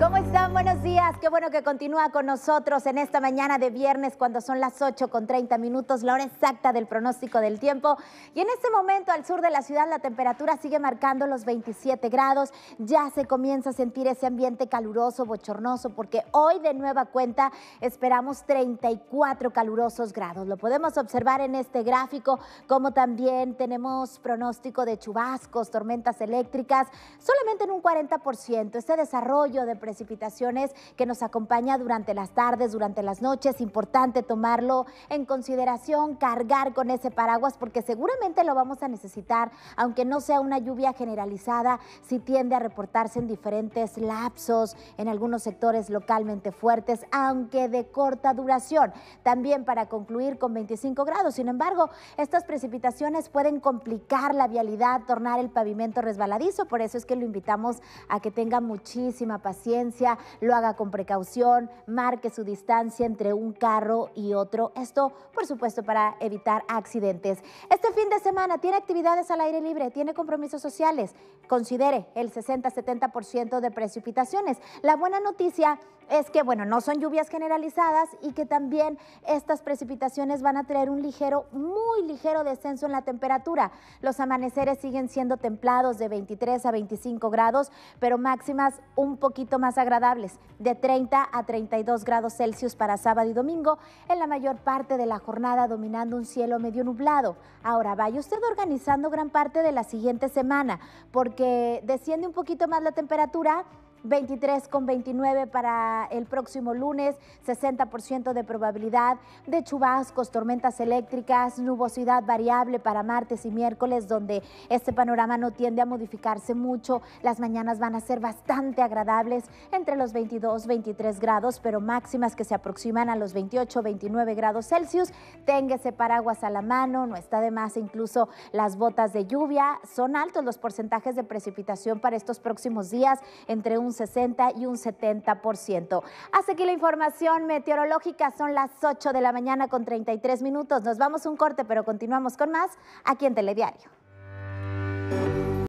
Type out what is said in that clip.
¿Cómo están? Buenos días. Qué bueno que continúa con nosotros en esta mañana de viernes cuando son las 8 con 30 minutos, la hora exacta del pronóstico del tiempo. Y en este momento al sur de la ciudad la temperatura sigue marcando los 27 grados. Ya se comienza a sentir ese ambiente caluroso, bochornoso, porque hoy de nueva cuenta esperamos 34 calurosos grados. Lo podemos observar en este gráfico, como también tenemos pronóstico de chubascos, tormentas eléctricas, solamente en un 40%. Este desarrollo de precipitaciones que nos acompaña durante las tardes, durante las noches. Importante tomarlo en consideración, cargar con ese paraguas porque seguramente lo vamos a necesitar, aunque no sea una lluvia generalizada, si tiende a reportarse en diferentes lapsos, en algunos sectores localmente fuertes, aunque de corta duración. También para concluir con 25 grados. Sin embargo, estas precipitaciones pueden complicar la vialidad, tornar el pavimento resbaladizo, por eso es que lo invitamos a que tenga muchísima paciencia lo haga con precaución, marque su distancia entre un carro y otro. Esto, por supuesto, para evitar accidentes. Este fin de semana tiene actividades al aire libre, tiene compromisos sociales. Considere el 60-70% de precipitaciones. La buena noticia es que, bueno, no son lluvias generalizadas y que también estas precipitaciones van a traer un ligero, muy ligero descenso en la temperatura. Los amaneceres siguen siendo templados de 23 a 25 grados, pero máximas un poquito más agradables, de 30 a 32 grados Celsius para sábado y domingo, en la mayor parte de la jornada dominando un cielo medio nublado. Ahora, vaya usted organizando gran parte de la siguiente semana, porque desciende un poquito más la temperatura, 23 con 29 para el próximo lunes, 60% de probabilidad de chubascos, tormentas eléctricas, nubosidad variable para martes y miércoles, donde este panorama no tiende a modificarse mucho. Las mañanas van a ser bastante agradables, entre los 22, 23 grados, pero máximas que se aproximan a los 28, 29 grados Celsius. Téngase paraguas a la mano, no está de más incluso las botas de lluvia. Son altos los porcentajes de precipitación para estos próximos días, entre un un 60 y un 70%. Hasta aquí la información meteorológica, son las 8 de la mañana con 33 minutos. Nos vamos un corte, pero continuamos con más aquí en Telediario.